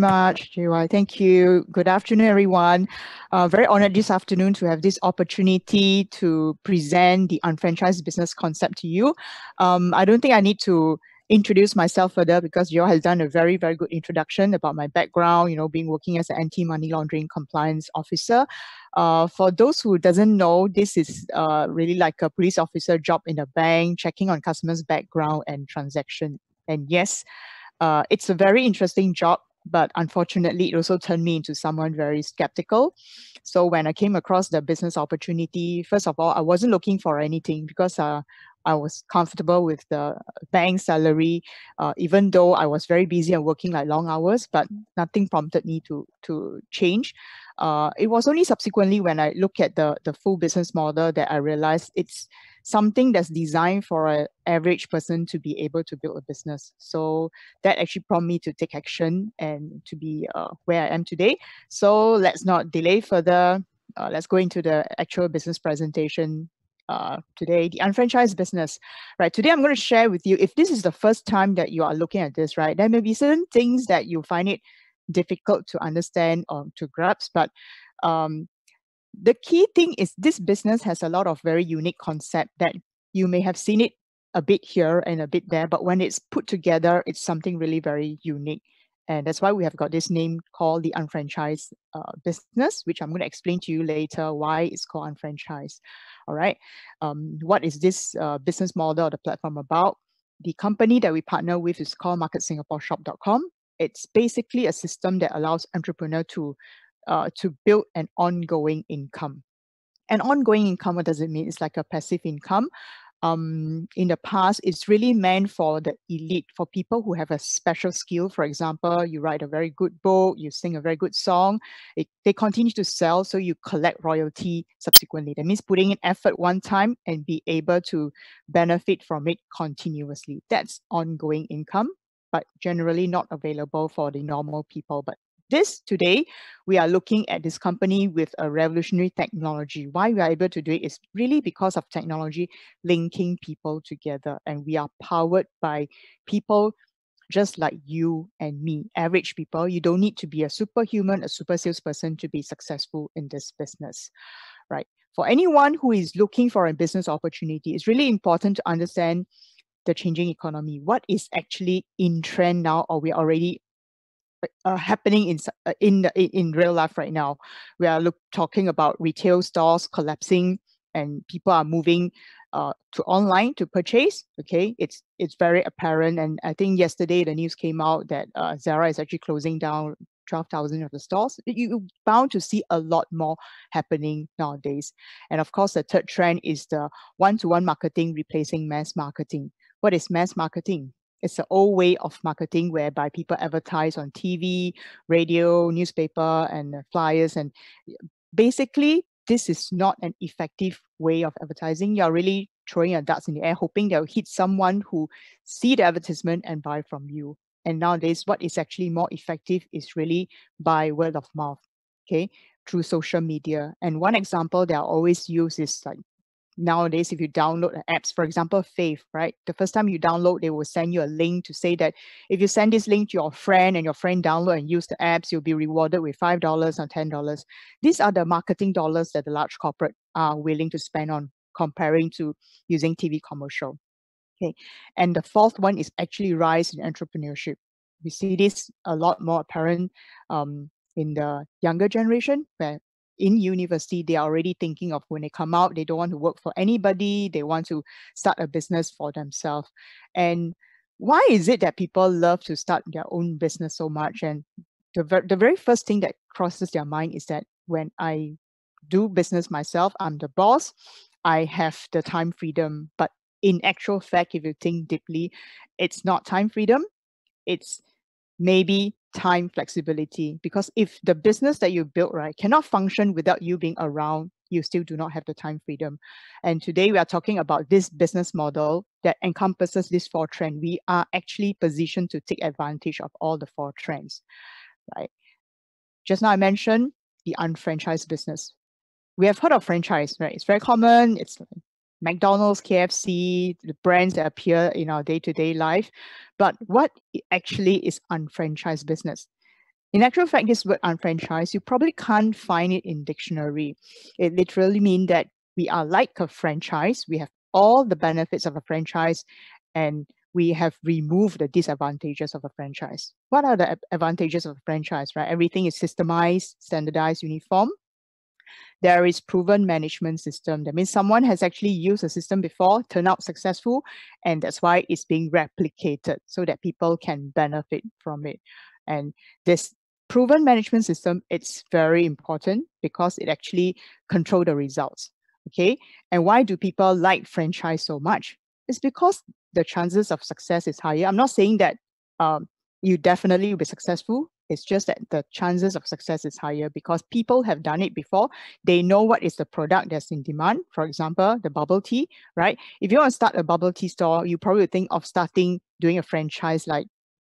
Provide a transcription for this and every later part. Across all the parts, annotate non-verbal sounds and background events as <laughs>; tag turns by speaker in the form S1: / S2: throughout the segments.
S1: much, Jiwai. Thank you. Good afternoon, everyone. Uh, very honored this afternoon to have this opportunity to present the unfranchised business concept to you. Um, I don't think I need to introduce myself further because Jiwai has done a very, very good introduction about my background, you know, being working as an anti-money laundering compliance officer. Uh, for those who doesn't know, this is uh, really like a police officer job in a bank, checking on customers' background and transaction. And yes, uh, it's a very interesting job but unfortunately, it also turned me into someone very skeptical. So when I came across the business opportunity, first of all, I wasn't looking for anything because uh, I was comfortable with the bank salary, uh, even though I was very busy and working like long hours, but mm. nothing prompted me to to change. Uh, it was only subsequently when I looked at the the full business model that I realized it's something that's designed for an average person to be able to build a business. So that actually prompted me to take action and to be uh, where I am today. So let's not delay further. Uh, let's go into the actual business presentation uh, today, the unfranchised business, right? Today, I'm going to share with you, if this is the first time that you are looking at this, right, there may be certain things that you find it difficult to understand or to grasp, but um, the key thing is this business has a lot of very unique concept that you may have seen it a bit here and a bit there, but when it's put together, it's something really very unique. And that's why we have got this name called the unfranchised uh, business, which I'm going to explain to you later why it's called unfranchised. All right. Um, what is this uh, business model or the platform about? The company that we partner with is called marketsingaporeshop.com. It's basically a system that allows entrepreneur to uh, to build an ongoing income. An ongoing income, what does it mean? It's like a passive income um, in the past, it's really meant for the elite, for people who have a special skill. For example, you write a very good book, you sing a very good song, it, they continue to sell, so you collect royalty subsequently. That means putting in effort one time and be able to benefit from it continuously. That's ongoing income, but generally not available for the normal people, but this today, we are looking at this company with a revolutionary technology. Why we are able to do it is really because of technology linking people together. And we are powered by people just like you and me, average people. You don't need to be a superhuman, a super salesperson to be successful in this business, right? For anyone who is looking for a business opportunity, it's really important to understand the changing economy. What is actually in trend now, or we're already uh, happening in uh, in in real life right now. We are look, talking about retail stores collapsing and people are moving uh, to online to purchase. Okay, it's it's very apparent, and I think yesterday the news came out that uh, Zara is actually closing down. 12,000 of the stores, you're bound to see a lot more happening nowadays. And of course, the third trend is the one to one marketing replacing mass marketing. What is mass marketing? It's an old way of marketing whereby people advertise on TV, radio, newspaper, and flyers. And basically, this is not an effective way of advertising. You're really throwing your darts in the air, hoping they'll hit someone who see the advertisement and buy from you. And nowadays, what is actually more effective is really by word of mouth, okay, through social media. And one example that I always use is like nowadays if you download apps for example faith right the first time you download they will send you a link to say that if you send this link to your friend and your friend download and use the apps you'll be rewarded with five dollars or ten dollars these are the marketing dollars that the large corporate are willing to spend on comparing to using tv commercial okay and the fourth one is actually rise in entrepreneurship we see this a lot more apparent um, in the younger generation where in university, they are already thinking of when they come out, they don't want to work for anybody, they want to start a business for themselves. And why is it that people love to start their own business so much? And the, ver- the very first thing that crosses their mind is that when I do business myself, I'm the boss, I have the time freedom. But in actual fact, if you think deeply, it's not time freedom, it's maybe time flexibility because if the business that you built right cannot function without you being around you still do not have the time freedom and today we are talking about this business model that encompasses these four trends we are actually positioned to take advantage of all the four trends right just now i mentioned the unfranchised business we have heard of franchise right it's very common it's McDonald's, KFC, the brands that appear in our day-to-day life, but what actually is unfranchised business? In actual fact, this word unfranchised, you probably can't find it in dictionary. It literally means that we are like a franchise. We have all the benefits of a franchise and we have removed the disadvantages of a franchise. What are the advantages of a franchise, right? Everything is systemized, standardized, uniform there is proven management system. That means someone has actually used a system before, turned out successful, and that's why it's being replicated so that people can benefit from it. And this proven management system, it's very important because it actually control the results. Okay. And why do people like franchise so much? It's because the chances of success is higher. I'm not saying that um, you definitely will be successful it's just that the chances of success is higher because people have done it before. They know what is the product that's in demand. For example, the bubble tea, right? If you want to start a bubble tea store, you probably think of starting doing a franchise like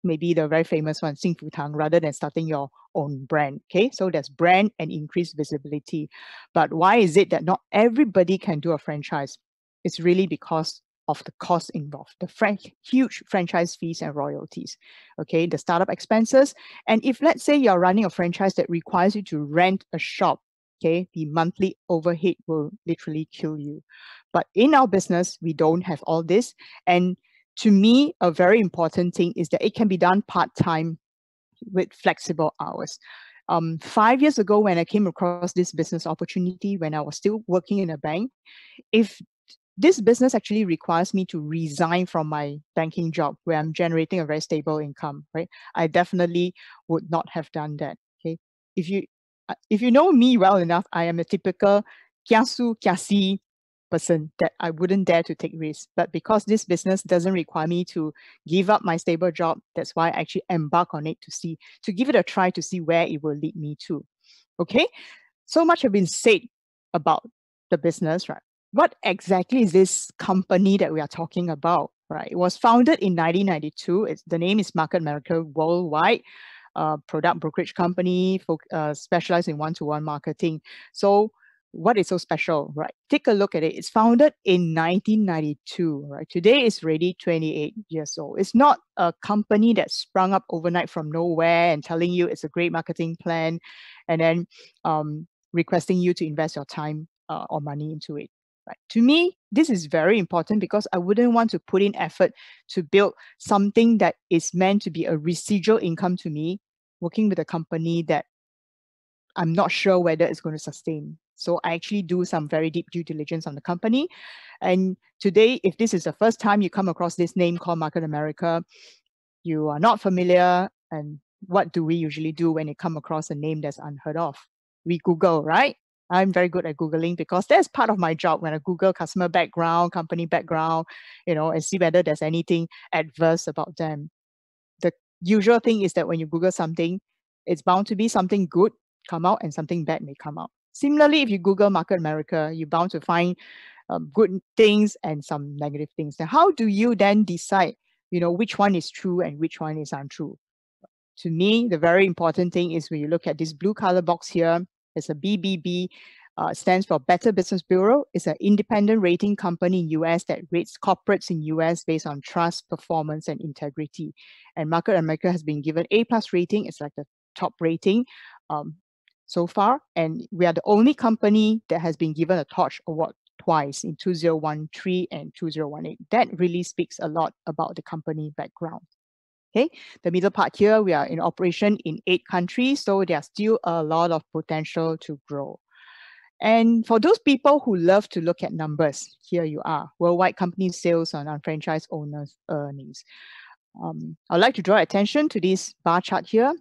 S1: maybe the very famous one, Sing Fu Tang, rather than starting your own brand. Okay, so there's brand and increased visibility. But why is it that not everybody can do a franchise? It's really because of the costs involved, the franch huge franchise fees and royalties, okay, the startup expenses. And if let's say you're running a franchise that requires you to rent a shop, okay, the monthly overhead will literally kill you. But in our business, we don't have all this. And to me, a very important thing is that it can be done part-time with flexible hours. Um, five years ago, when I came across this business opportunity, when I was still working in a bank, if this business actually requires me to resign from my banking job where I'm generating a very stable income, right? I definitely would not have done that. Okay. If you uh, if you know me well enough, I am a typical kiasu kiasi person that I wouldn't dare to take risks. But because this business doesn't require me to give up my stable job, that's why I actually embark on it to see, to give it a try to see where it will lead me to. Okay. So much have been said about the business, right? what exactly is this company that we are talking about, right? It was founded in 1992. It's, the name is Market America Worldwide, uh, product brokerage company for, uh, specialized in one-to-one marketing. So what is so special, right? Take a look at it. It's founded in 1992, right? Today is already 28 years old. It's not a company that sprung up overnight from nowhere and telling you it's a great marketing plan and then um, requesting you to invest your time uh, or money into it. Right. To me, this is very important because I wouldn't want to put in effort to build something that is meant to be a residual income to me, working with a company that I'm not sure whether it's going to sustain. So I actually do some very deep due diligence on the company. And today, if this is the first time you come across this name called Market America, you are not familiar. And what do we usually do when you come across a name that's unheard of? We Google, right? I'm very good at Googling because that's part of my job when I Google customer background, company background, you know, and see whether there's anything adverse about them. The usual thing is that when you Google something, it's bound to be something good come out and something bad may come out. Similarly, if you Google Market America, you're bound to find um, good things and some negative things. Now, how do you then decide, you know, which one is true and which one is untrue? To me, the very important thing is when you look at this blue color box here, it's a BBB, uh, stands for Better Business Bureau. It's an independent rating company in US that rates corporates in US based on trust, performance, and integrity. And Market America has been given A plus rating. It's like the top rating. Um, so far, and we are the only company that has been given a Torch Award twice in 2013 and 2018. That really speaks a lot about the company background. Okay, the middle part here, we are in operation in eight countries, so there's still a lot of potential to grow. And for those people who love to look at numbers, here you are, worldwide company sales on franchise owners' earnings. Um, I'd like to draw attention to this bar chart here.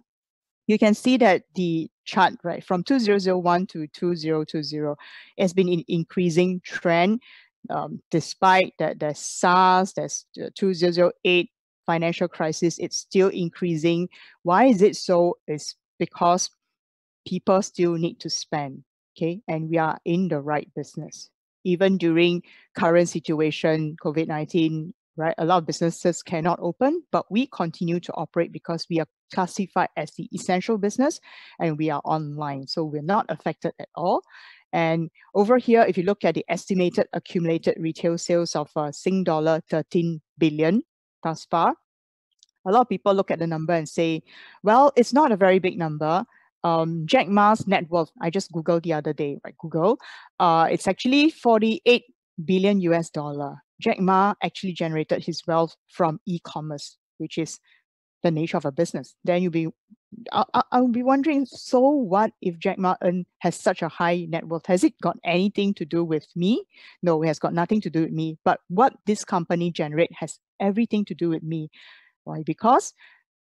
S1: You can see that the chart, right, from 2001 to 2020 has been in increasing trend um, despite that there's SARS, there's 2008, financial crisis, it's still increasing. Why is it so? It's because people still need to spend, okay? And we are in the right business. Even during current situation, COVID-19, right? A lot of businesses cannot open, but we continue to operate because we are classified as the essential business and we are online. So we're not affected at all. And over here, if you look at the estimated accumulated retail sales of uh, Sing dollar 13 billion thus far, a lot of people look at the number and say, well, it's not a very big number. Um, Jack Ma's net worth, I just Googled the other day, right? Google, uh, it's actually 48 billion US dollar. Jack Ma actually generated his wealth from e-commerce, which is the nature of a business. Then you'll be, I, I, I'll be wondering, so what if Jack Ma has such a high net worth? Has it got anything to do with me? No, it has got nothing to do with me. But what this company generate has everything to do with me. Why? Because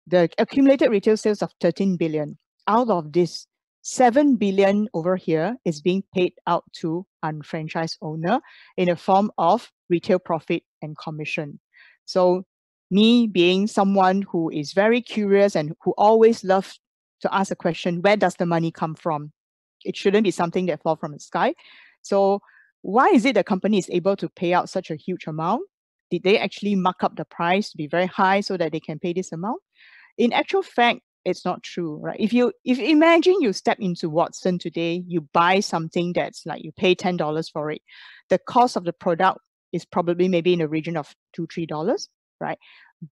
S1: the accumulated retail sales of 13 billion, out of this, 7 billion over here is being paid out to unfranchised owner in the form of retail profit and commission. So me being someone who is very curious and who always loves to ask a question, where does the money come from? It shouldn't be something that fall from the sky. So why is it the company is able to pay out such a huge amount? did they actually mark up the price to be very high so that they can pay this amount? In actual fact, it's not true, right? If you if imagine you step into Watson today, you buy something that's like you pay ten dollars for it. The cost of the product is probably maybe in the region of two three dollars, right?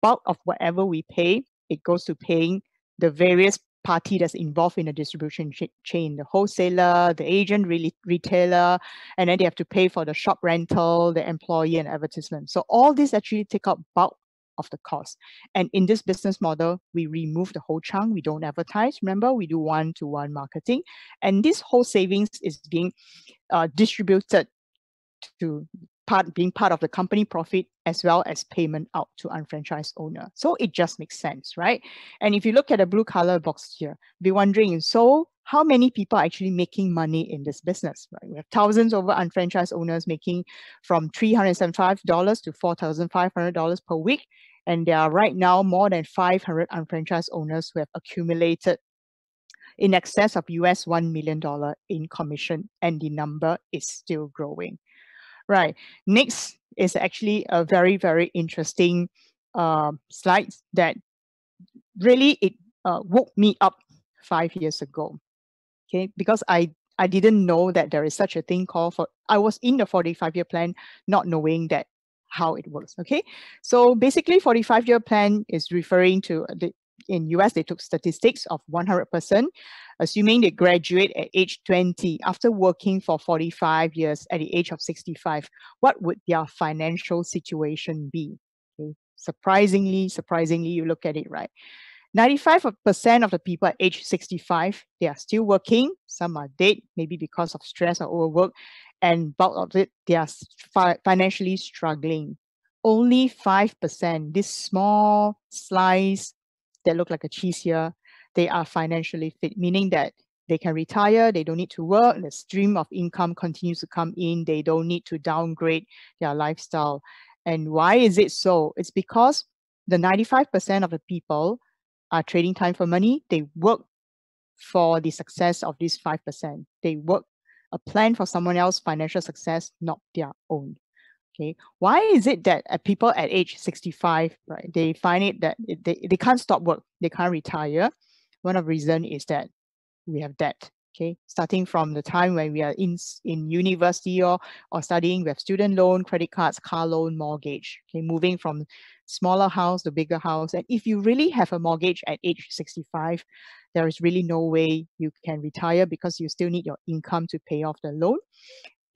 S1: Bulk of whatever we pay, it goes to paying the various party that's involved in a distribution ch chain the wholesaler the agent re- retailer and then they have to pay for the shop rental the employee and advertisement so all these actually take up bulk of the cost and in this business model we remove the whole chunk we don't advertise remember we do one-to-one -one marketing and this whole savings is being uh, distributed to part being part of the company profit as well as payment out to unfranchised owner. So it just makes sense, right? And if you look at the blue color box here, be wondering, so how many people are actually making money in this business? Right? We have thousands of unfranchised owners making from $375 to $4,500 per week. And there are right now more than 500 unfranchised owners who have accumulated in excess of US $1 million in commission, and the number is still growing. Right. Next is actually a very, very interesting uh, slide that really it uh, woke me up five years ago. Okay, because I I didn't know that there is such a thing called for. I was in the 45 year plan, not knowing that how it works. Okay, so basically, 45 year plan is referring to the in US, they took statistics of 100%, assuming they graduate at age 20 after working for 45 years at the age of 65, what would their financial situation be? Okay. Surprisingly, surprisingly, you look at it, right? 95% of the people at age 65, they are still working. Some are dead, maybe because of stress or overwork. And bulk of it, they are fi financially struggling. Only 5%, this small slice that look like a cheese here, they are financially fit, meaning that they can retire, they don't need to work, the stream of income continues to come in, they don't need to downgrade their lifestyle. And why is it so? It's because the 95% of the people are trading time for money, they work for the success of this 5%. They work a plan for someone else's financial success, not their own. Okay, why is it that uh, people at age 65, right, they find it that it, they, they can't stop work, they can't retire? One of the reason is that we have debt. Okay, starting from the time when we are in in university or or studying, we have student loan, credit cards, car loan, mortgage. Okay, moving from smaller house to bigger house, and if you really have a mortgage at age 65, there is really no way you can retire because you still need your income to pay off the loan.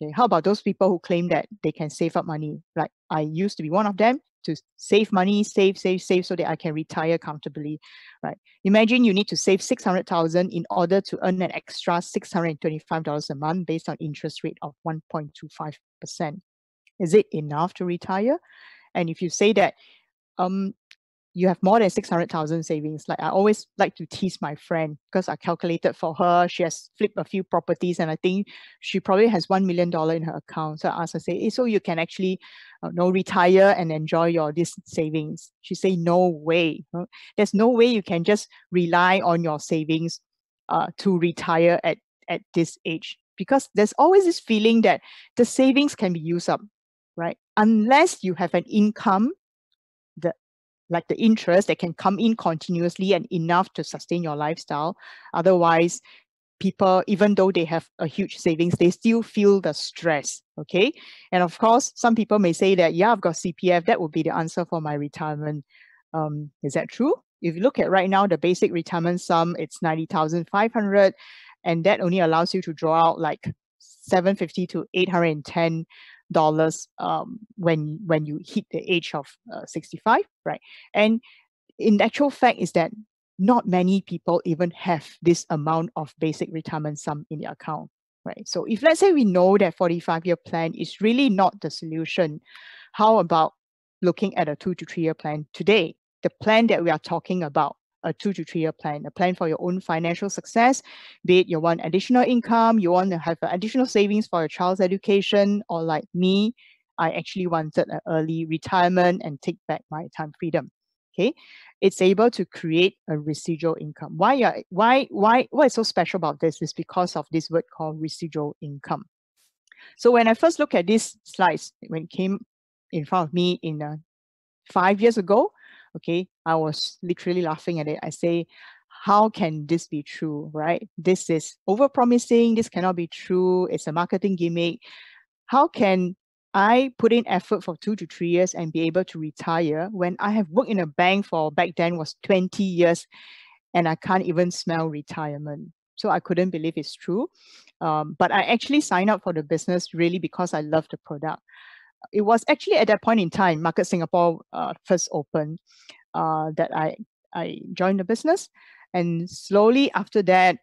S1: Okay, how about those people who claim that they can save up money? Like I used to be one of them to save money, save, save, save, so that I can retire comfortably, right? Imagine you need to save six hundred thousand in order to earn an extra six hundred twenty-five dollars a month based on interest rate of one point two five percent. Is it enough to retire? And if you say that, um, you have more than 600,000 savings. Like I always like to tease my friend because I calculated for her. She has flipped a few properties and I think she probably has $1 million in her account. So I asked her, say, hey, eh, so you can actually no, uh, you know, retire and enjoy your these savings. She say, no way. There's no way you can just rely on your savings uh, to retire at, at this age because there's always this feeling that the savings can be used up, right? Unless you have an income like the interest that can come in continuously and enough to sustain your lifestyle. Otherwise, people, even though they have a huge savings, they still feel the stress. Okay. And of course, some people may say that, yeah, I've got CPF. That would be the answer for my retirement. Um, is that true? If you look at right now, the basic retirement sum, it's 90,500 and that only allows you to draw out like 750 to 810 dollars um, when when you hit the age of uh, 65 right and in actual fact is that not many people even have this amount of basic retirement sum in their account right so if let's say we know that 45 year plan is really not the solution how about looking at a two to three year plan today the plan that we are talking about a two to three year plan, a plan for your own financial success, be it you want additional income, you want to have additional savings for your child's education, or like me, I actually wanted an early retirement and take back my time freedom. Okay, it's able to create a residual income. Why are why why what is so special about this is because of this word called residual income. So when I first look at this slides, when it came in front of me in uh, five years ago, okay, I was literally laughing at it. I say, how can this be true, right? This is overpromising. This cannot be true. It's a marketing gimmick. How can I put in effort for two to three years and be able to retire when I have worked in a bank for back then was 20 years and I can't even smell retirement. So I couldn't believe it's true. Um, but I actually signed up for the business really because I love the product. It was actually at that point in time, Market Singapore uh, first opened uh, that I I joined the business, and slowly after that,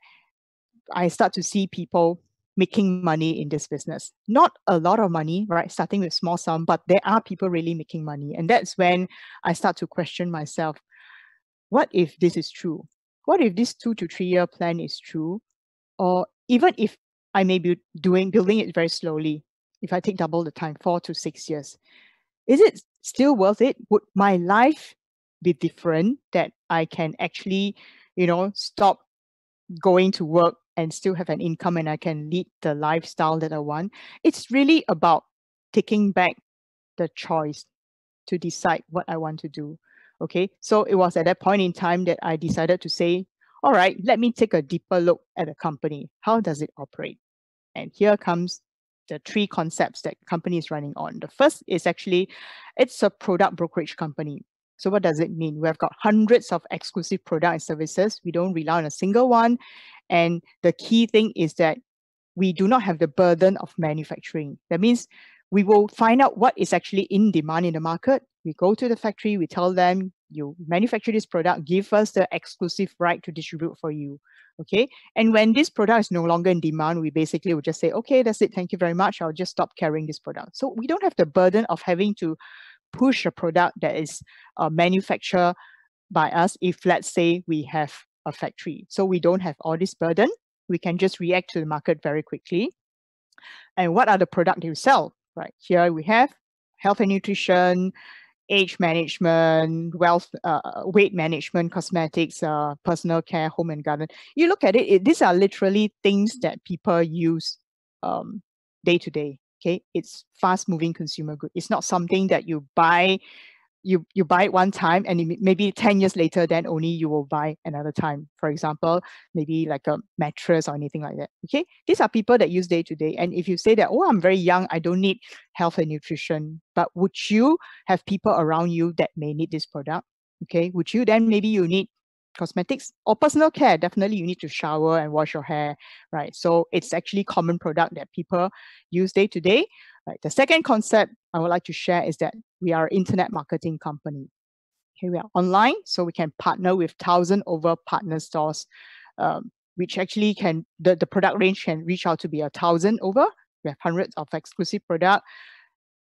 S1: I start to see people making money in this business. Not a lot of money, right? Starting with small sum, but there are people really making money, and that's when I start to question myself: What if this is true? What if this two to three year plan is true? Or even if I may be doing building it very slowly, if I take double the time, four to six years, is it still worth it? Would my life be different that I can actually, you know, stop going to work and still have an income and I can lead the lifestyle that I want. It's really about taking back the choice to decide what I want to do. Okay, so it was at that point in time that I decided to say, all right, let me take a deeper look at the company. How does it operate? And here comes the three concepts that company is running on. The first is actually, it's a product brokerage company. So what does it mean? We have got hundreds of exclusive product and services. We don't rely on a single one. And the key thing is that we do not have the burden of manufacturing. That means we will find out what is actually in demand in the market. We go to the factory, we tell them, you manufacture this product, give us the exclusive right to distribute for you. Okay. And when this product is no longer in demand, we basically will just say, okay, that's it. Thank you very much. I'll just stop carrying this product. So we don't have the burden of having to push a product that is uh, manufactured by us if, let's say, we have a factory. So we don't have all this burden. We can just react to the market very quickly. And what are the products you sell? Right here we have health and nutrition, age management, wealth, uh, weight management, cosmetics, uh, personal care, home and garden. You look at it, it, these are literally things that people use um, day to day. Okay, it's fast moving consumer good. It's not something that you buy, you you buy it one time and maybe ten years later, then only you will buy another time. For example, maybe like a mattress or anything like that. Okay, these are people that use day to day. And if you say that, oh, I'm very young, I don't need health and nutrition, but would you have people around you that may need this product? Okay, would you then maybe you need cosmetics or personal care definitely you need to shower and wash your hair right so it's actually common product that people use day to day right the second concept i would like to share is that we are internet marketing company okay we are online so we can partner with thousand over partner stores um, which actually can the, the product range can reach out to be a thousand over we have hundreds of exclusive product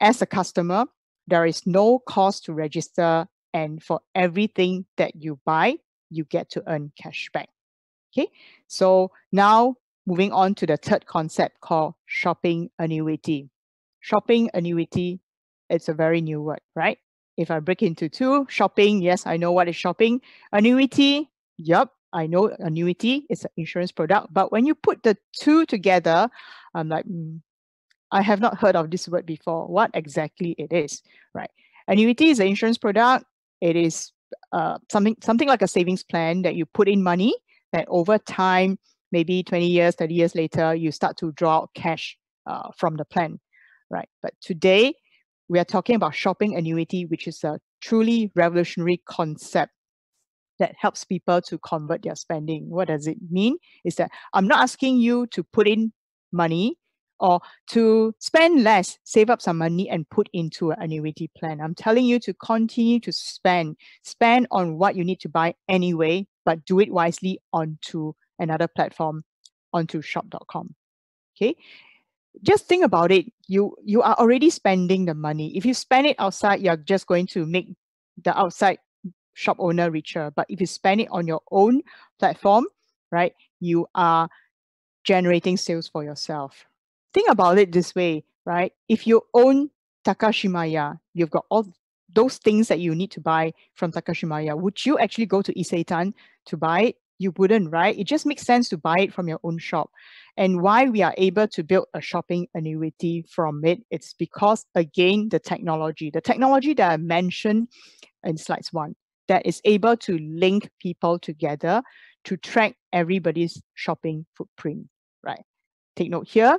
S1: as a customer there is no cost to register and for everything that you buy you get to earn cash back. Okay, so now moving on to the third concept called shopping annuity. Shopping annuity, it's a very new word, right? If I break into two, shopping, yes, I know what is shopping. Annuity, yep, I know annuity is an insurance product. But when you put the two together, I'm like, mm, I have not heard of this word before. What exactly it is, right? Annuity is an insurance product. It is uh, something something like a savings plan that you put in money that over time maybe 20 years 30 years later you start to draw out cash uh, from the plan right but today we are talking about shopping annuity which is a truly revolutionary concept that helps people to convert their spending what does it mean is that i'm not asking you to put in money or to spend less, save up some money and put into an annuity plan. I'm telling you to continue to spend, spend on what you need to buy anyway, but do it wisely onto another platform, onto shop.com. Okay. Just think about it. You you are already spending the money. If you spend it outside, you're just going to make the outside shop owner richer. But if you spend it on your own platform, right, you are generating sales for yourself, think about it this way, right? If you own Takashimaya, you've got all those things that you need to buy from Takashimaya. Would you actually go to Isetan to buy it? You wouldn't, right? It just makes sense to buy it from your own shop. And why we are able to build a shopping annuity from it, it's because, again, the technology, the technology that I mentioned in slides one, that is able to link people together to track everybody's shopping footprint, right? Take note here,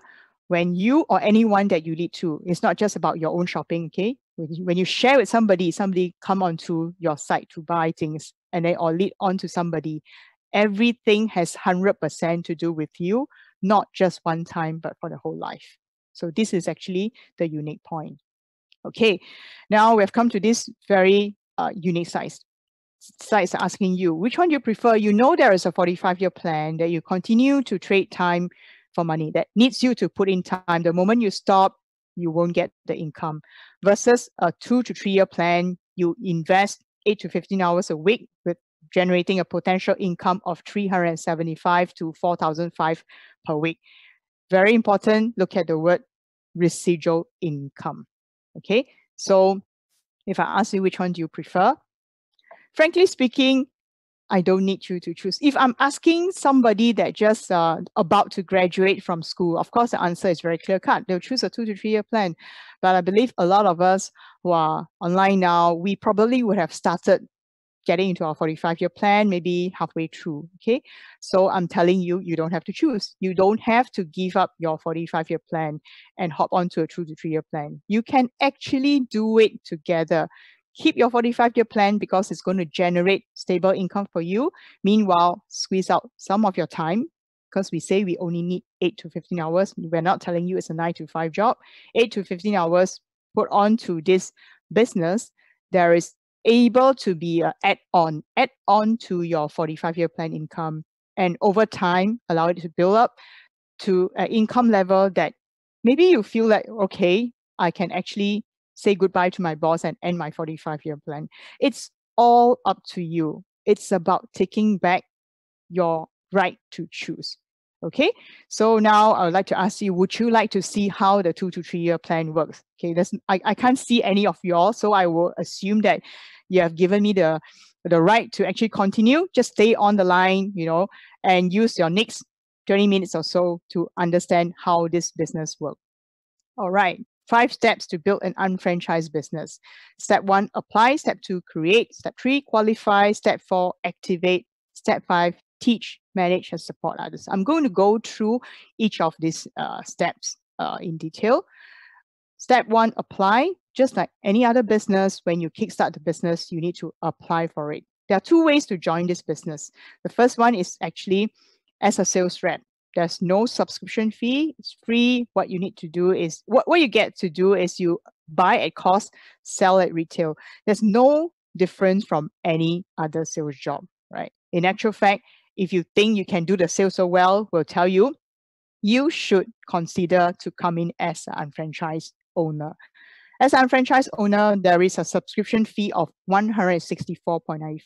S1: when you or anyone that you lead to, it's not just about your own shopping, okay? When you, when you share with somebody, somebody come onto your site to buy things and they or lead on to somebody. Everything has 100% to do with you, not just one time, but for the whole life. So this is actually the unique point. Okay, now we've come to this very uh, unique size sites asking you which one do you prefer you know there is a 45 year plan that you continue to trade time for money that needs you to put in time. The moment you stop, you won't get the income. Versus a two to three year plan, you invest eight to 15 hours a week with generating a potential income of 375 to 4,005 per week. Very important, look at the word residual income. Okay, so if I ask you which one do you prefer? Frankly speaking, I don't need you to choose. If I'm asking somebody that just uh, about to graduate from school, of course the answer is very clear cut. They'll choose a two to three year plan. But I believe a lot of us who are online now, we probably would have started getting into our 45 year plan maybe halfway through okay so i'm telling you you don't have to choose you don't have to give up your 45 year plan and hop onto a two to three year plan you can actually do it together keep your 45 year plan because it's going to generate stable income for you. Meanwhile, squeeze out some of your time because we say we only need 8 to 15 hours. We're not telling you it's a 9 to 5 job. 8 to 15 hours put on to this business, there is able to be an add-on, add-on to your 45-year plan income. And over time, allow it to build up to an income level that maybe you feel like, okay, I can actually say goodbye to my boss and end my 45 year plan. It's all up to you. It's about taking back your right to choose. Okay, so now I would like to ask you, would you like to see how the two to three year plan works? Okay, that's, I, I can't see any of y'all, so I will assume that you have given me the, the right to actually continue. Just stay on the line, you know, and use your next 20 minutes or so to understand how this business works. All right five steps to build an unfranchised business. Step one, apply. Step two, create. Step three, qualify. Step four, activate. Step five, teach, manage, and support others. I'm going to go through each of these uh, steps uh, in detail. Step one, apply. Just like any other business, when you kickstart the business, you need to apply for it. There are two ways to join this business. The first one is actually as a sales rep. There's no subscription fee. It's free. What you need to do is what, what you get to do is you buy at cost, sell at retail. There's no difference from any other sales job, right? In actual fact, if you think you can do the sales so well, we'll tell you, you should consider to come in as an unfranchised owner. As an unfranchised owner, there is a subscription fee of 164.95.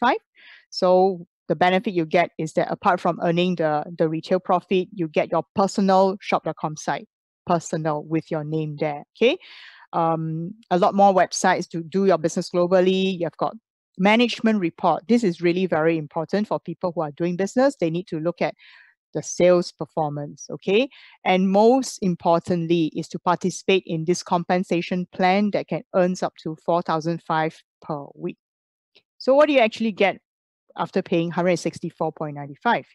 S1: So the benefit you get is that apart from earning the, the retail profit, you get your personal shop.com site, personal with your name there. Okay. Um, a lot more websites to do your business globally. You've got management report. This is really very important for people who are doing business. They need to look at the sales performance, okay? And most importantly is to participate in this compensation plan that can earns up to 4,005 per week. So what do you actually get after paying 164.95.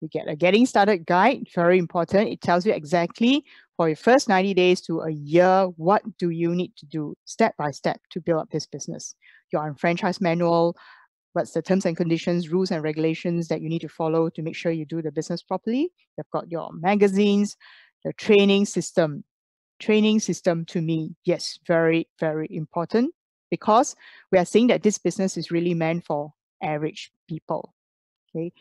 S1: You get a getting started guide, very important. It tells you exactly for your first 90 days to a year, what do you need to do step by step to build up this business? Your franchise manual, what's the terms and conditions, rules and regulations that you need to follow to make sure you do the business properly. You've got your magazines, the training system. Training system to me, yes, very, very important because we are seeing that this business is really meant for average people. Okay,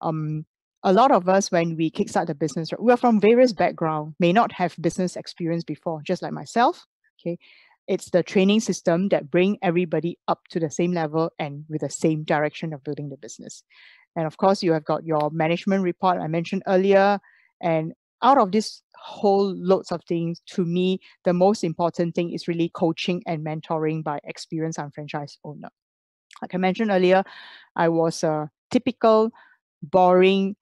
S1: um, a lot of us when we kickstart the business, we're from various background, may not have business experience before, just like myself. Okay, it's the training system that bring everybody up to the same level and with the same direction of building the business. And of course, you have got your management report I mentioned earlier. And out of this whole loads of things, to me, the most important thing is really coaching and mentoring by experienced and franchise owner. Like I mentioned earlier, I was a typical boring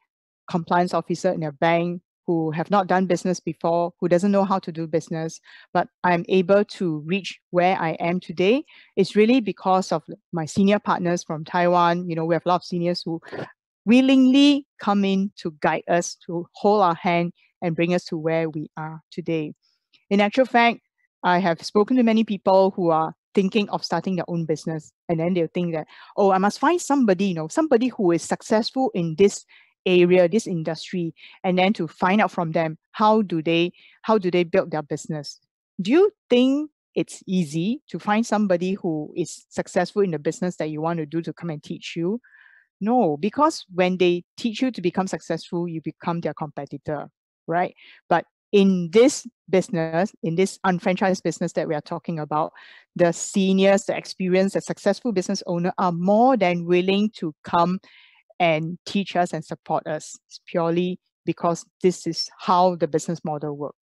S1: compliance officer in a bank who have not done business before, who doesn't know how to do business, but I'm able to reach where I am today. It's really because of my senior partners from Taiwan. You know, we have a lot of seniors who willingly come in to guide us, to hold our hand, and bring us to where we are today. In actual fact, I have spoken to many people who are thinking of starting their own business and then they'll think that oh i must find somebody you know somebody who is successful in this area this industry and then to find out from them how do they how do they build their business do you think it's easy to find somebody who is successful in the business that you want to do to come and teach you no because when they teach you to become successful you become their competitor right but in this business, in this unfranchised business that we are talking about, the seniors, the experienced, the successful business owner are more than willing to come and teach us and support us it's purely because this is how the business model works.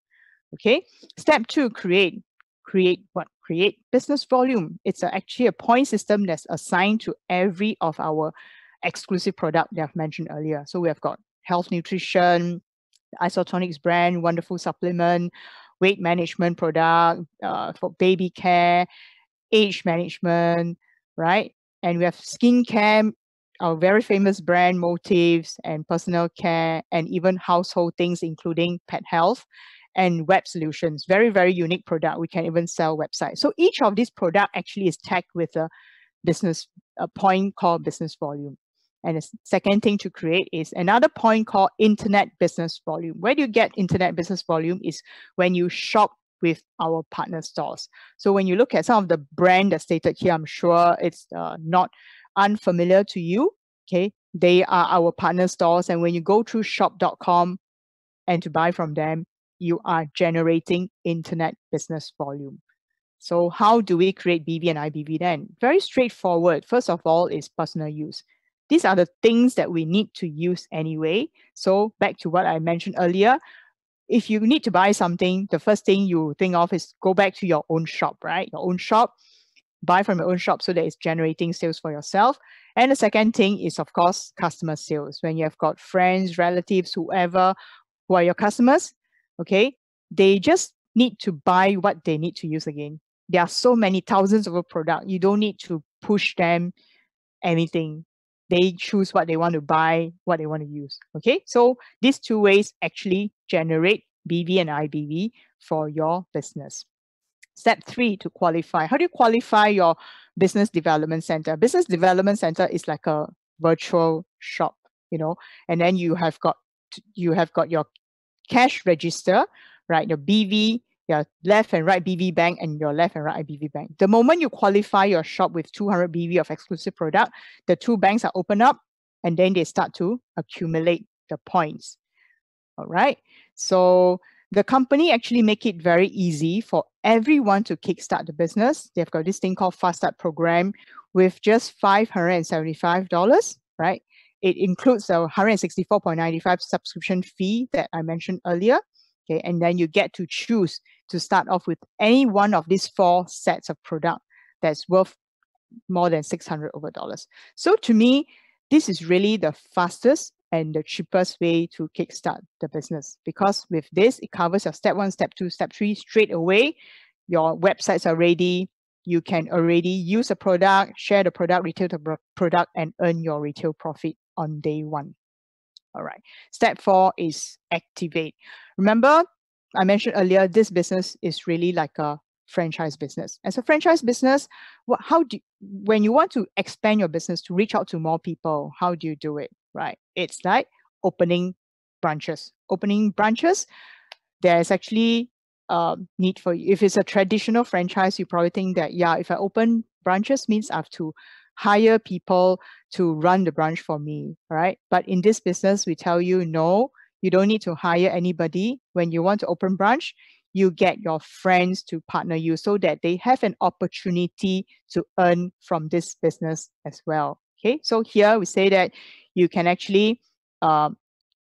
S1: Okay. Step two, create. Create what? Create business volume. It's actually a point system that's assigned to every of our exclusive product that I've mentioned earlier. So we have got health nutrition, Isotonics brand, wonderful supplement, weight management product uh, for baby care, age management, right? And we have skincare, our very famous brand motives and personal care, and even household things, including pet health and web solutions. Very, very unique product. We can even sell website. So each of these product actually is tagged with a business a point called business volume. And the second thing to create is another point called internet business volume. Where do you get internet business volume is when you shop with our partner stores. So when you look at some of the brand that's stated here, I'm sure it's uh, not unfamiliar to you. Okay, they are our partner stores, and when you go through shop.com and to buy from them, you are generating internet business volume. So how do we create BV and IBV then? Very straightforward. First of all is personal use these are the things that we need to use anyway. So back to what I mentioned earlier, if you need to buy something, the first thing you think of is go back to your own shop, right? Your own shop, buy from your own shop so that it's generating sales for yourself. And the second thing is, of course, customer sales. When you have got friends, relatives, whoever who are your customers, okay, they just need to buy what they need to use again. There are so many thousands of a product. You don't need to push them anything they choose what they want to buy, what they want to use. Okay, so these two ways actually generate BV and IBV for your business. Step three to qualify. How do you qualify your business development center? Business development center is like a virtual shop, you know, and then you have got you have got your cash register, right? Your BV your left and right BV bank and your left and right IBV bank. The moment you qualify your shop with 200 BV of exclusive product, the two banks are open up and then they start to accumulate the points. All right. So the company actually make it very easy for everyone to kickstart the business. They've got this thing called Fast Start program with just $575, right? It includes a 164.95 subscription fee that I mentioned earlier Okay, and then you get to choose to start off with any one of these four sets of product that's worth more than 600 over dollars. So to me, this is really the fastest and the cheapest way to kickstart the business because with this, it covers your step one, step two, step three straight away. Your websites are ready. You can already use a product, share the product, retail the product, and earn your retail profit on day one. All right. Step four is activate. Remember, I mentioned earlier, this business is really like a franchise business. As a franchise business, what, how do when you want to expand your business to reach out to more people, how do you do it? Right? It's like opening branches. Opening branches, there's actually a um, need for you. If it's a traditional franchise, you probably think that yeah, if I open branches means I have to hire people to run the branch for me, right? But in this business, we tell you no, you don't need to hire anybody. When you want to open branch, you get your friends to partner you so that they have an opportunity to earn from this business as well. Okay, so here we say that you can actually uh, um,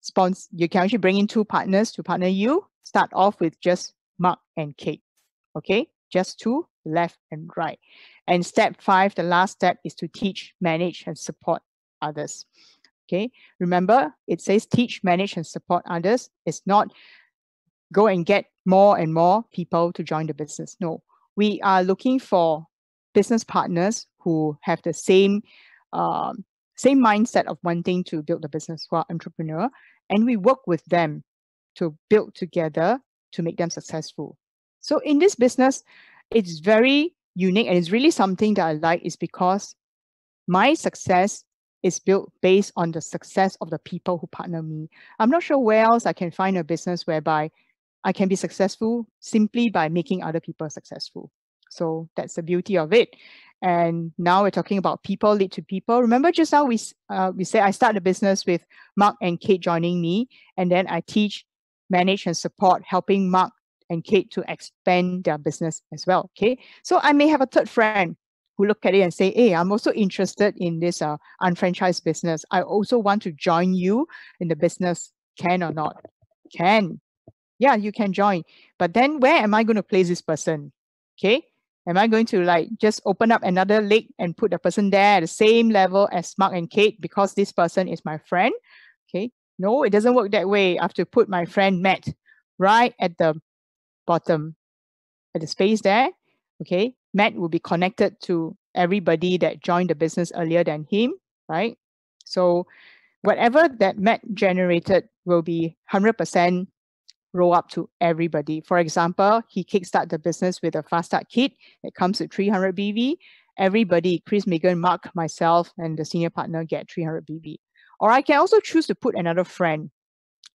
S1: sponsor, you can actually bring in two partners to partner you. Start off with just Mark and Kate. Okay, just two, left and right. And step five, the last step is to teach, manage, and support others. Okay, remember it says teach, manage, and support others. It's not go and get more and more people to join the business. No, we are looking for business partners who have the same um, same mindset of wanting to build a business who are entrepreneur, and we work with them to build together to make them successful. So in this business, it's very unique and it's really something that I like is because my success is built based on the success of the people who partner me. I'm not sure where else I can find a business whereby I can be successful simply by making other people successful. So that's the beauty of it. And now we're talking about people lead to people. Remember just now we uh, we said I start the business with Mark and Kate joining me, and then I teach, manage, and support, helping Mark and Kate to expand their business as well. Okay. So I may have a third friend who look at it and say, hey, I'm also interested in this uh, unfranchised business. I also want to join you in the business. Can or not? Can. Yeah, you can join. But then where am I going to place this person? Okay. Am I going to like just open up another leg and put the person there at the same level as Mark and Kate because this person is my friend? Okay. No, it doesn't work that way. I have to put my friend Matt right at the bottom at the space there. Okay, Matt will be connected to everybody that joined the business earlier than him, right? So whatever that Matt generated will be 100% roll up to everybody. For example, he kickstart the business with a fast start kit that comes with 300 BV. Everybody, Chris, Megan, Mark, myself, and the senior partner get 300 BV. Or I can also choose to put another friend,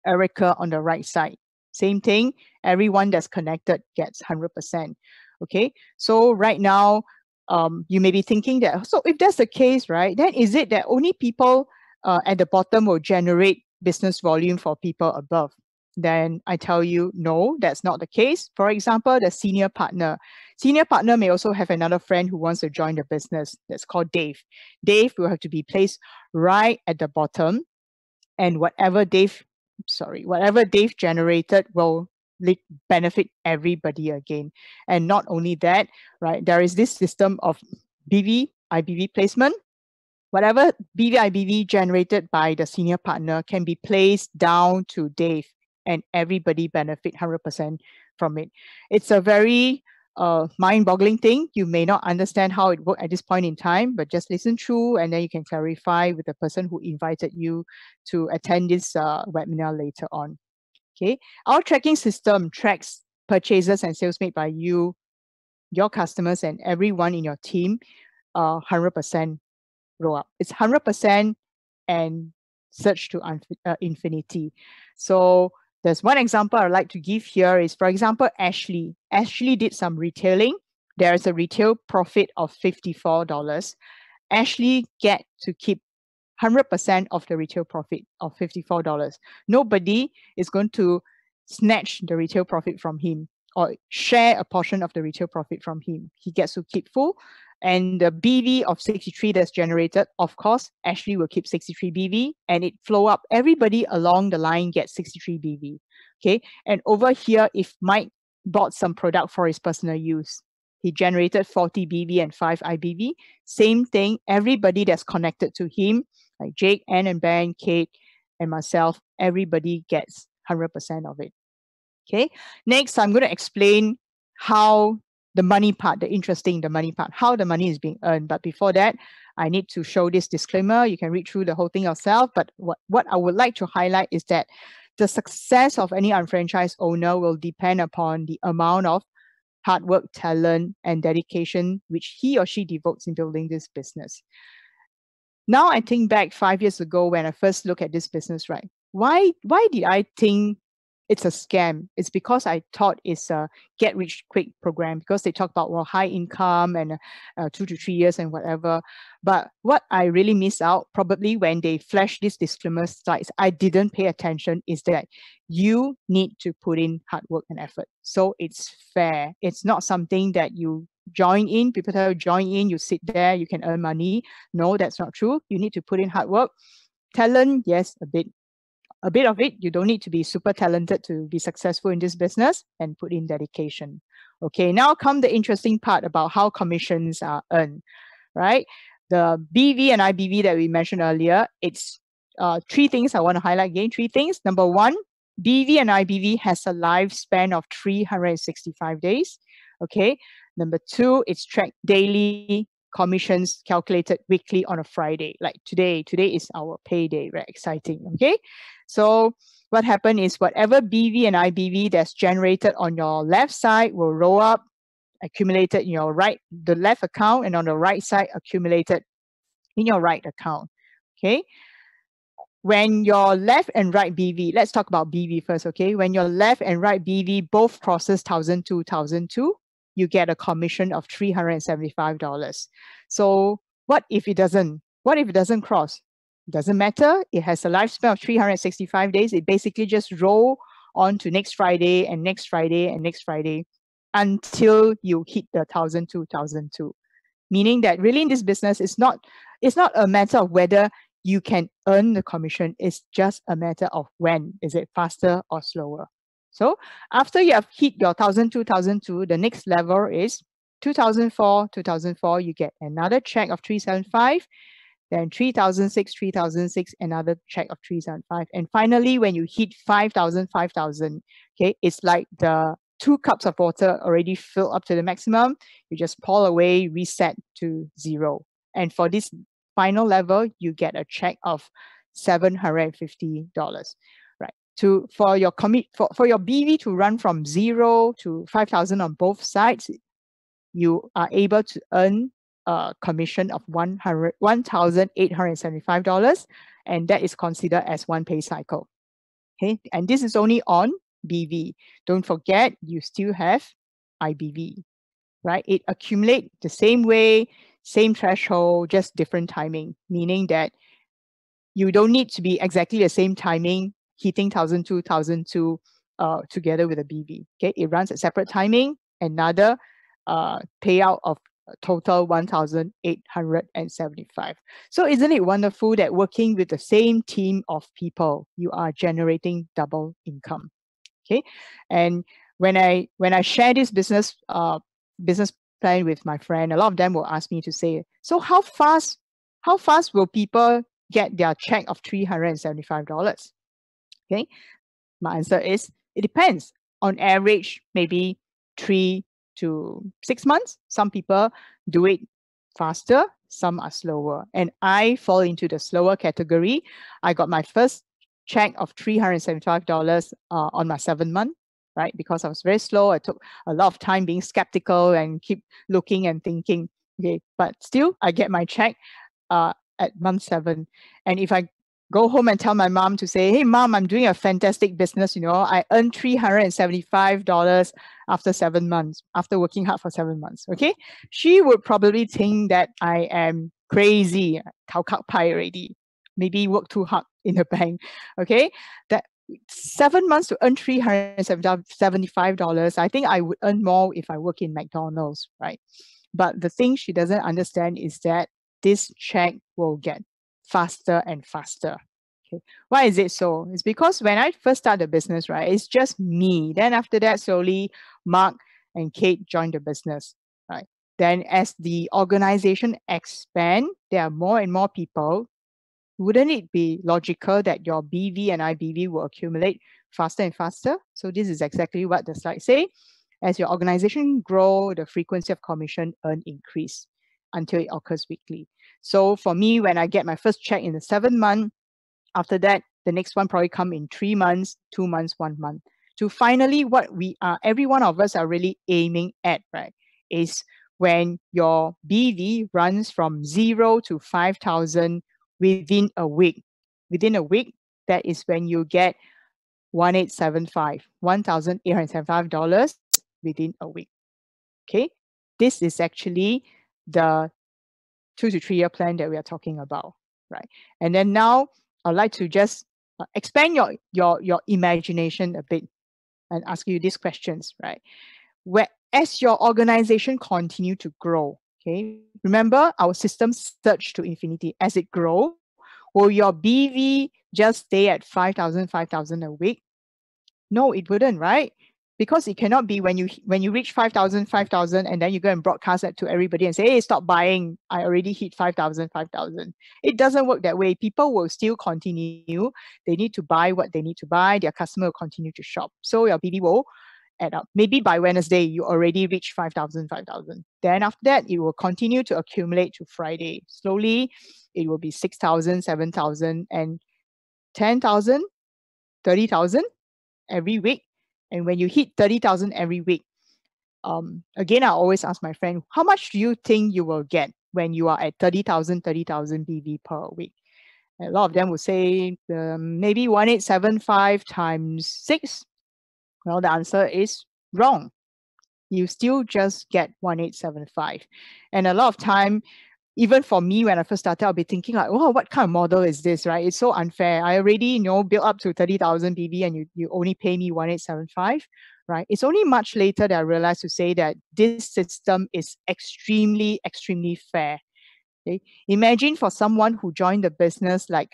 S1: Erica, on the right side. Same thing, everyone that's connected gets 100%. Okay, so right now, um, you may be thinking that, so if that's the case, right, then is it that only people uh, at the bottom will generate business volume for people above? Then I tell you, no, that's not the case. For example, the senior partner. Senior partner may also have another friend who wants to join the business. That's called Dave. Dave will have to be placed right at the bottom and whatever Dave sorry, whatever they've generated will benefit everybody again. And not only that, right, there is this system of BV, IBV placement. Whatever BV, IBV generated by the senior partner can be placed down to Dave and everybody benefit 100% from it. It's a very uh, mind-boggling thing. You may not understand how it worked at this point in time, but just listen through, and then you can clarify with the person who invited you to attend this uh, webinar later on. Okay, our tracking system tracks purchases and sales made by you, your customers, and everyone in your team. Uh, 100% roll up. It's 100% and search to uh, infinity. So there's one example I'd like to give here is, for example, Ashley. Ashley did some retailing. There is a retail profit of $54. Ashley get to keep 100% of the retail profit of $54. Nobody is going to snatch the retail profit from him or share a portion of the retail profit from him. He gets to keep full and the BV of 63 that's generated, of course, Ashley will keep 63 BV and it flow up. Everybody along the line gets 63 BV. Okay. And over here, if Mike bought some product for his personal use, he generated 40 BV and 5 IBV. Same thing, everybody that's connected to him, like Jake, Ann and Ben, Kate, and myself, everybody gets 100% of it. Okay. Next, I'm going to explain how the money part, the interesting, the money part, how the money is being earned. But before that, I need to show this disclaimer. You can read through the whole thing yourself. But what, what I would like to highlight is that the success of any unfranchised owner will depend upon the amount of hard work, talent, and dedication which he or she devotes in building this business. Now I think back five years ago when I first looked at this business, right? Why, why did I think it's a scam. It's because I thought it's a get rich quick program because they talk about well high income and uh, two to three years and whatever. But what I really miss out probably when they flash these disclaimer slides, I didn't pay attention is that you need to put in hard work and effort. So it's fair. It's not something that you join in. People tell you join in, you sit there, you can earn money. No, that's not true. You need to put in hard work. Talent, yes, a bit a bit of it. You don't need to be super talented to be successful in this business and put in dedication. Okay, now come the interesting part about how commissions are earned, right? The BV and IBV that we mentioned earlier, it's uh, three things I want to highlight again. Three things. Number one, BV and IBV has a lifespan of 365 days. Okay. Number two, it's tracked daily commissions calculated weekly on a Friday. Like today, today is our payday, right? Exciting. Okay. So what happened is whatever BV and IBV that's generated on your left side will roll up, accumulated in your right, the left account, and on the right side, accumulated in your right account. Okay. When your left and right BV, let's talk about BV first, okay? When your left and right BV both crosses 1002, 1002, you get a commission of $375. So what if it doesn't? What if it doesn't cross? Doesn't matter. It has a lifespan of 365 days. It basically just roll on to next Friday and next Friday and next Friday until you hit the 1002, 1002. Meaning that really in this business, it's not, it's not a matter of whether you can earn the commission. It's just a matter of when. Is it faster or slower? So after you have hit your 1000, 2002, the next level is 2004, 2004, you get another check of 375, then 3006, 3006, another check of 375. And finally, when you hit 5000, 5000, okay, it's like the two cups of water already filled up to the maximum. You just pour away, reset to zero. And for this final level, you get a check of $750 to for your commit for, for your BV to run from zero to 5,000 on both sides, you are able to earn a commission of one hundred one thousand eight hundred seventy five dollars and that is considered as one pay cycle. Okay, and this is only on BV. Don't forget, you still have IBV, right? It accumulate the same way, same threshold, just different timing, meaning that you don't need to be exactly the same timing heating 1000 1002 uh, together with a BV. Okay, it runs at separate timing, another uh, payout of total 1,875. So isn't it wonderful that working with the same team of people, you are generating double income, okay? And when I when I share this business uh, business plan with my friend, a lot of them will ask me to say, so how fast, how fast will people get their check of $375? Okay, my answer is it depends. On average, maybe three to six months. Some people do it faster, some are slower. And I fall into the slower category. I got my first check of $375 uh, on my seventh month, right? Because I was very slow. I took a lot of time being skeptical and keep looking and thinking. Okay, but still, I get my check uh, at month seven. And if I go home and tell my mom to say, hey, mom, I'm doing a fantastic business. You know, I earned $375 after seven months, after working hard for seven months. Okay. She would probably think that I am crazy, cow cow pie already, maybe work too hard in the bank. Okay. That seven months to earn $375, I think I would earn more if I work in McDonald's, right? But the thing she doesn't understand is that this check will get faster and faster. Okay. Why is it so? It's because when I first started the business, right, it's just me. Then after that, slowly Mark and Kate joined the business, right? Then as the organization expand, there are more and more people. Wouldn't it be logical that your BV and IBV will accumulate faster and faster? So this is exactly what the slide say. As your organization grow, the frequency of commission earn increase until it occurs weekly. So for me, when I get my first check in the seventh month, after that, the next one probably come in three months, two months, one month. To finally, what we are, every one of us are really aiming at, right, is when your BV runs from zero to 5,000 within a week. Within a week, that is when you get 1875, $1,875 within a week. Okay, this is actually the two to three year plan that we are talking about, right? And then now I'd like to just uh, expand your, your, your imagination a bit and ask you these questions, right? Where, as your organization continue to grow, okay, remember our system search to infinity. As it grow, will your BV just stay at 5,000, 5,000 a week? No, it wouldn't, right? because it cannot be when you when you reach 5000 5000 and then you go and broadcast that to everybody and say hey stop buying i already hit 5000 5000 it doesn't work that way people will still continue they need to buy what they need to buy their customer will continue to shop so your BB will add up maybe by wednesday you already reach 5000 5000 then after that it will continue to accumulate to friday slowly it will be 6000 7000 and 10000 30000 every week and when you hit 30,000 every week, um, again, I always ask my friend, how much do you think you will get when you are at 30,000, 30,000 BV per week? A lot of them will say um, maybe 1875 times 6. Well, the answer is wrong. You still just get 1875. And a lot of time, even for me when I first started, I'll be thinking like, oh, what kind of model is this, right? It's so unfair. I already, you know, built up to 30,000 BV and you, you only pay me 1875, right? It's only much later that I realized to say that this system is extremely, extremely fair. Okay? Imagine for someone who joined the business like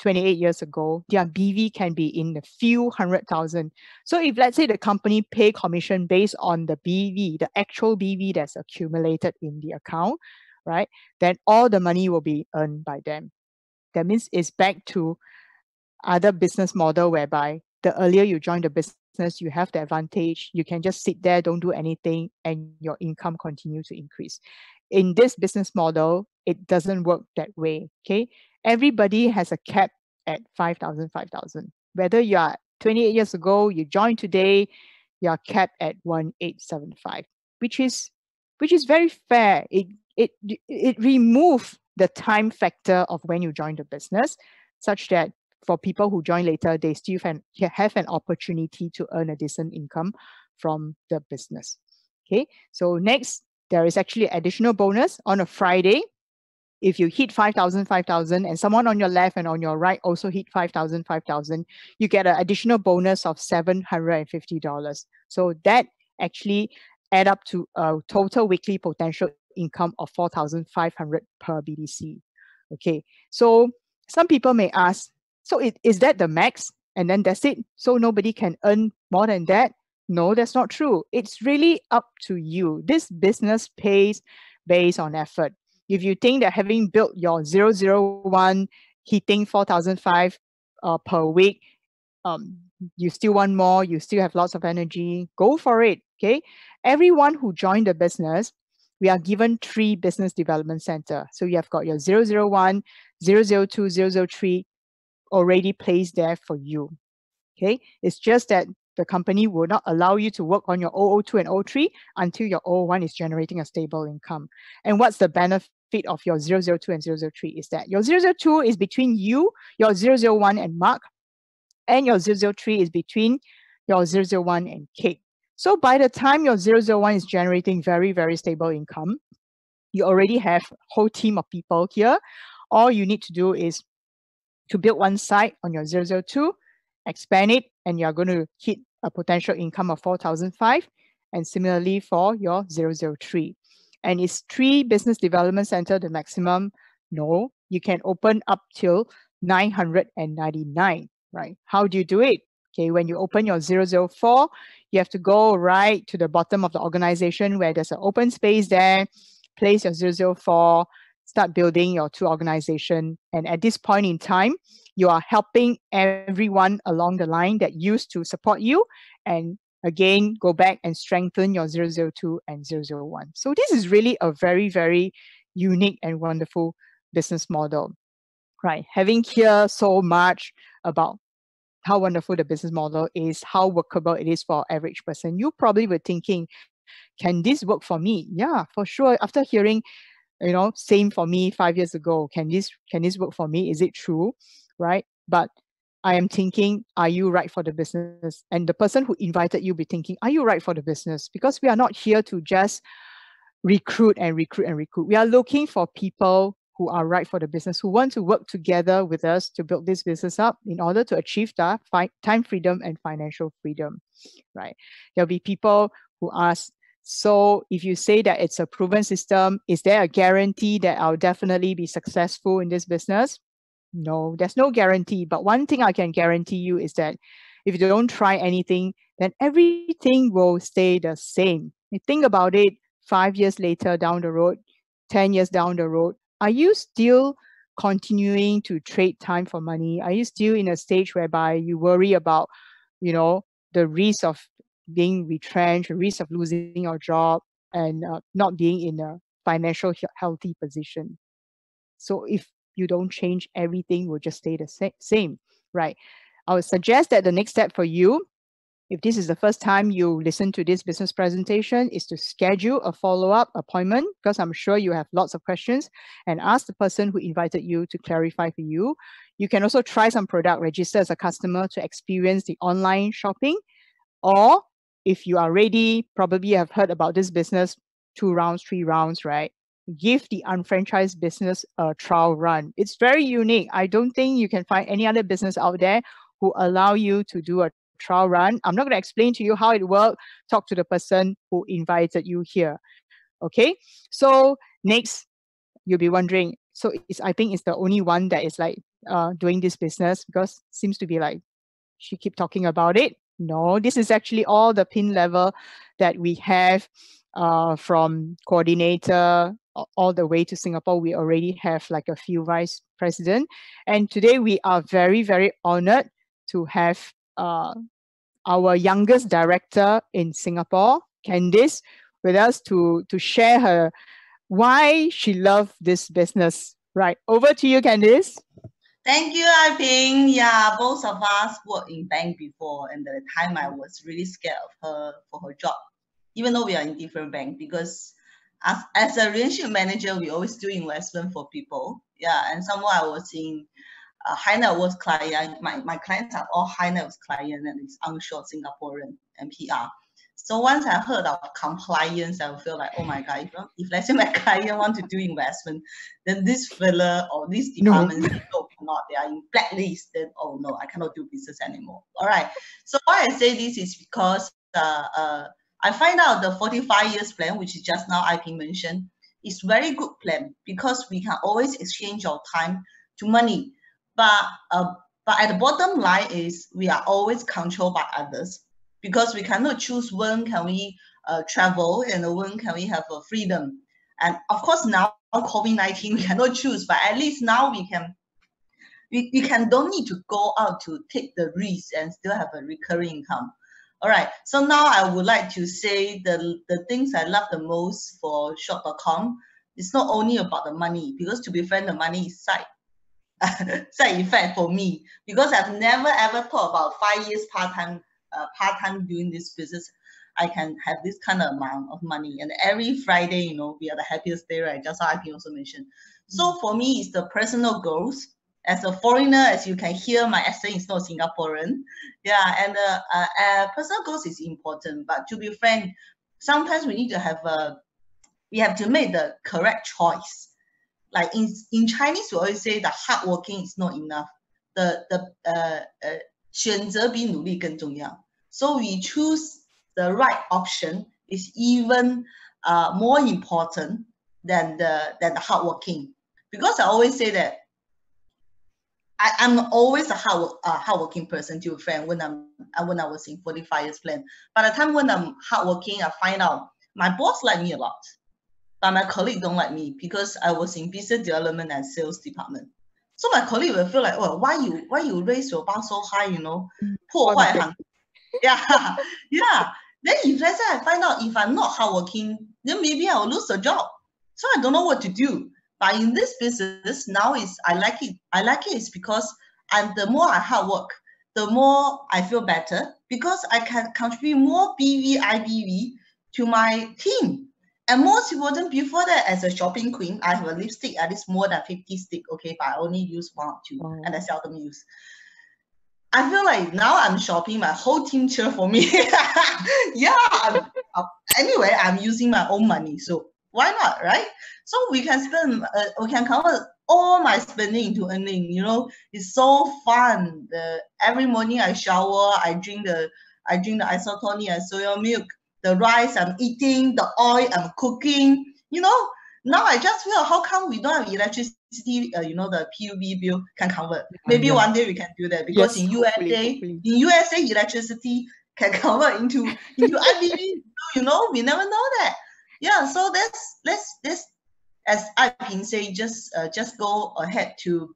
S1: 28 years ago, their BV can be in a few hundred thousand. So if let's say the company pay commission based on the BV, the actual BV that's accumulated in the account, right? Then all the money will be earned by them. That means it's back to other business model whereby the earlier you join the business, you have the advantage. You can just sit there, don't do anything, and your income continue to increase. In this business model, it doesn't work that way. Okay. Everybody has a cap at 5,000, 5,000. Whether you are 28 years ago, you join today, you are capped at 1875, which is which is very fair. It it it removed the time factor of when you join the business such that for people who join later they still can have an opportunity to earn a decent income from the business okay so next there is actually additional bonus on a friday if you hit 5000 5000 and someone on your left and on your right also hit 5000 5000 you get an additional bonus of $750 so that actually add up to a total weekly potential income of 4,500 per BDC. Okay, so some people may ask, so it, is that the max? And then that's it. So nobody can earn more than that. No, that's not true. It's really up to you. This business pays based on effort. If you think that having built your 001, heating 4,005 uh, per week, um, you still want more, you still have lots of energy, go for it. Okay. Everyone who joined the business we are given three business development center. So you have got your 001, 002, 003 already placed there for you. Okay, it's just that the company will not allow you to work on your 002 and 03 until your 01 is generating a stable income. And what's the benefit of your 002 and 003 is that your 002 is between you, your 001 and Mark, and your 003 is between your 001 and Kate. So by the time your 001 is generating very, very stable income, you already have whole team of people here. All you need to do is to build one site on your 002, expand it, and you're going to hit a potential income of 4,005 and similarly for your 003. And is three business development center the maximum? No, you can open up till 999, right? How do you do it? Okay, when you open your 004, you have to go right to the bottom of the organization where there's an open space there, place your 004, start building your two organization. And at this point in time, you are helping everyone along the line that used to support you and again go back and strengthen your 002 and 001 so this is really a very very unique and wonderful business model right having here so much about how wonderful the business model is, how workable it is for average person, you probably were thinking, can this work for me? Yeah, for sure. After hearing, you know, same for me five years ago, can this can this work for me? Is it true? Right? But I am thinking, are you right for the business? And the person who invited you be thinking, are you right for the business? Because we are not here to just recruit and recruit and recruit. We are looking for people who are right for the business, who want to work together with us to build this business up in order to achieve that fi- time freedom and financial freedom, right? There'll be people who ask, so if you say that it's a proven system, is there a guarantee that I'll definitely be successful in this business? No, there's no guarantee. But one thing I can guarantee you is that if you don't try anything, then everything will stay the same. You think about it five years later down the road, 10 years down the road, are you still continuing to trade time for money? Are you still in a stage whereby you worry about, you know, the risk of being retrenched, the risk of losing your job, and uh, not being in a financial healthy position? So if you don't change, everything will just stay the sa- same, right? I would suggest that the next step for you if this is the first time you listen to this business presentation, is to schedule a follow-up appointment because I'm sure you have lots of questions and ask the person who invited you to clarify for you. You can also try some product, register as a customer to experience the online shopping. Or if you are ready, probably have heard about this business, two rounds, three rounds, right? Give the unfranchised business a trial run. It's very unique. I don't think you can find any other business out there who allow you to do a trial run. I'm not going to explain to you how it worked. Talk to the person who invited you here. Okay. So next, you'll be wondering. So it's, I think it's the only one that is like uh, doing this business because seems to be like she keep talking about it. No, this is actually all the pin level that we have uh, from coordinator all the way to Singapore. We already have like a few vice president. And today we are very, very honored to have uh, our youngest director in Singapore, Candice, with us to, to share her why she loved this business. Right, over to you, Candice.
S2: Thank you, I ah think. Yeah, both of us worked in bank before, and at the time I was really scared of her for her job, even though we are in different bank because as, as a relationship manager, we always do investment for people. Yeah, and somehow I was in uh, high net worth client. My, my clients are all high net worth client and it's onshore Singaporean and PR. So once I heard of compliance, I feel like, oh my god, if, if let's say my <laughs> client want to do investment, then this filler or this department no. no they are in blacklist. Then oh no, I cannot do business anymore. All right. So why I say this is because uh, uh, I find out the 45 years plan, which is just now I've mention, mentioned, is very good plan because we can always exchange our time to money. But, uh, but at the bottom line is we are always controlled by others because we cannot choose when can we uh, travel and when can we have a uh, freedom. And of course now COVID-19 we cannot choose, but at least now we can we, we can don't need to go out to take the risk and still have a recurring income. All right, so now I would like to say the, the things I love the most for short.com It's not only about the money, because to be frank, the money is side side <laughs> effect for me because I've never ever thought about five years part time uh, part time doing this business. I can have this kind of amount of money, and every Friday, you know, we are the happiest day, right? Just like you also mentioned. So mm. for me, it's the personal goals. As a foreigner, as you can hear, my accent is not Singaporean. Yeah, and uh, uh, uh personal goals is important. But to be frank, sometimes we need to have a, uh, we have to make the correct choice like in in Chinese we always say that hard working is not enough. The the uh uh 选择比努力更重要. So we choose the right option is even uh, more important than the than the hard working because I always say that I, am always a hard a hardworking person to a friend when I'm when I was in 45 years plan. By the time when I'm hardworking, I find out my boss like me a lot but my colleague don't like me because I was in business development and sales department. So my colleague will feel like, oh, why you why you raise your bar so high, you know? Mm. Poor <laughs> Yeah, <laughs> yeah. Then if let's say I find out if I'm not hardworking, then maybe I will lose the job. So I don't know what to do. But in this business now is I like it. I like it is because and the more I hard work, the more I feel better because I can contribute more BV IBV to my team and most important, before that, as a shopping queen, I have a lipstick at least more than 50 stick, okay, but I only use one or two, and I seldom use. I feel like now I'm shopping, my whole team cheer for me. <laughs> yeah. I'm, uh, anyway, I'm using my own money, so why not, right? So we can spend, uh, we can cover all my spending into earning. You know, it's so fun. The, every morning I shower, I drink the I drink the isotonic and soya milk the rice I'm eating, the oil I'm cooking. You know, now I just feel how come we don't have electricity? Uh, you know, the PUB bill can convert. Mm, Maybe yeah. one day we can do that because yes, in USA, hopefully, hopefully. in USA, electricity can <laughs> convert into into <laughs> IBB. you know, we never know that. Yeah, so that's let's let's as I can say, just uh, just go ahead to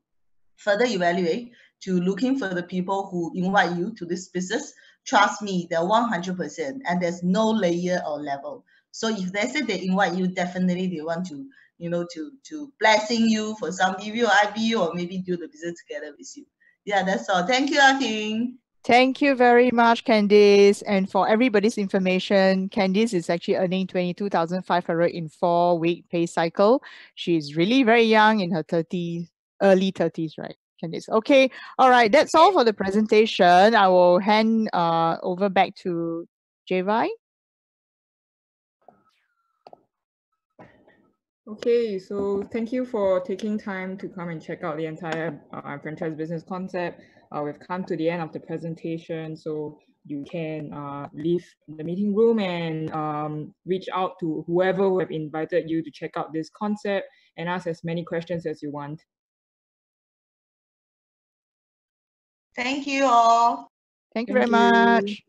S2: further evaluate to looking for the people who invite you to this business trust me, they're 100%, and there's no layer or level. So if they say they invite you, definitely they want to, you know, to to blessing you for some review IBU or maybe do the business together with you. Yeah, that's all. Thank you, Akin.
S1: Thank you very much, Candice. And for everybody's information, Candice is actually earning 22,500 in four week pay cycle. She's really very young in her 30s, early 30s, right? this. Okay, all right, that's all for the presentation. I will hand uh, over back to Javai. Okay, so thank you for taking time to come and check out the entire uh, franchise business concept. Uh, we've come to the end of the presentation, so you can uh, leave the meeting room and um, reach out to whoever who have invited you to check out this concept and ask as many questions as you want. Thank you all. Thank you Thank very you. much.